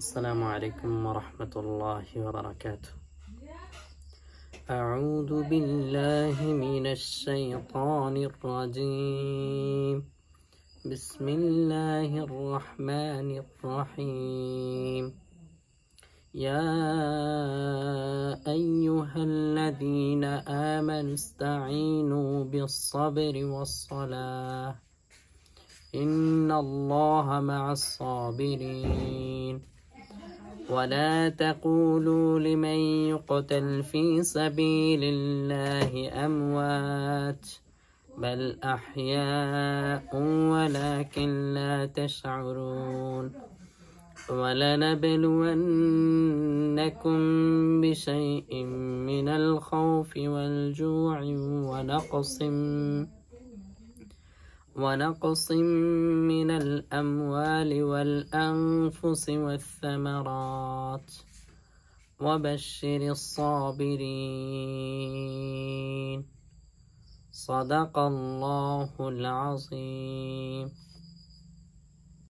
السلام عليكم ورحمة الله وبركاته أعوذ بالله من الشيطان الرجيم بسم الله الرحمن الرحيم يا أيها الذين آمنوا استعينوا بالصبر والصلاة إن الله مع الصابرين ولا تقولوا لمن يقتل في سبيل الله أموات بل أحياء ولكن لا تشعرون ولنبلونكم بشيء من الخوف والجوع ونقص ونقص من الأموال والأنفس والثمرات وبشر الصابرين صدق الله العظيم